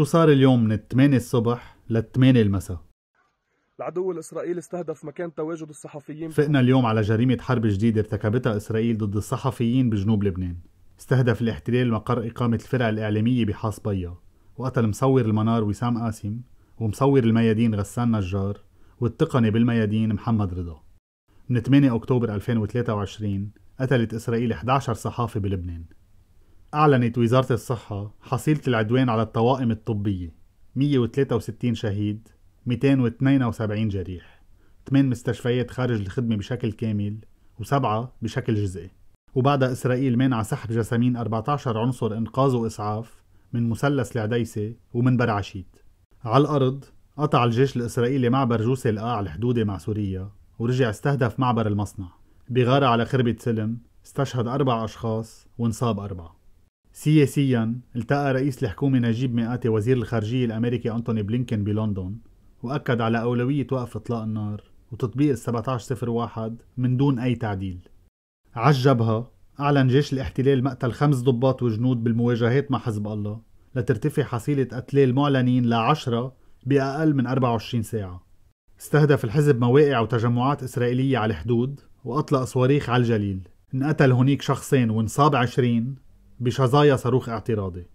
شو صار اليوم من 8 الصبح لل 8 المساء العدو الإسرائيلي استهدف مكان تواجد الصحفيين فقنا اليوم على جريمة حرب جديدة ارتكبتها إسرائيل ضد الصحفيين بجنوب لبنان استهدف الاحتلال مقر إقامة الفرع الإعلامية بحاس بيا وقتل مصور المنار وسام قاسم ومصور الميادين غسان نجار والتقني بالميادين محمد رضا من 8 أكتوبر 2023 قتلت إسرائيل 11 صحافي بلبنان أعلنت وزارة الصحة حصيلة العدوان على الطوائم الطبية 163 شهيد 272 جريح 8 مستشفيات خارج الخدمة بشكل كامل وسبعة بشكل جزئي وبعدها إسرائيل مانعة سحب جسامين 14 عنصر إنقاذ وإسعاف من مثلث العديسة ومن برعشيت على الأرض قطع الجيش الإسرائيلي معبر جوسي القاع آه الحدودي مع سوريا ورجع استهدف معبر المصنع بغارة على خربة سلم استشهد أربع أشخاص وانصاب أربعة سياسيا التقى رئيس الحكومة نجيب مئاتي وزير الخارجية الأمريكي أنتوني بلينكن بلندن وأكد على أولوية وقف إطلاق النار وتطبيق ال 1701 من دون أي تعديل عجبها أعلن جيش الاحتلال مقتل خمس ضباط وجنود بالمواجهات مع حزب الله لترتفع حصيلة قتلى المعلنين لعشرة بأقل من 24 ساعة استهدف الحزب مواقع وتجمعات إسرائيلية على الحدود وأطلق صواريخ على الجليل انقتل هناك شخصين وانصاب عشرين بشظايا صاروخ اعتراضي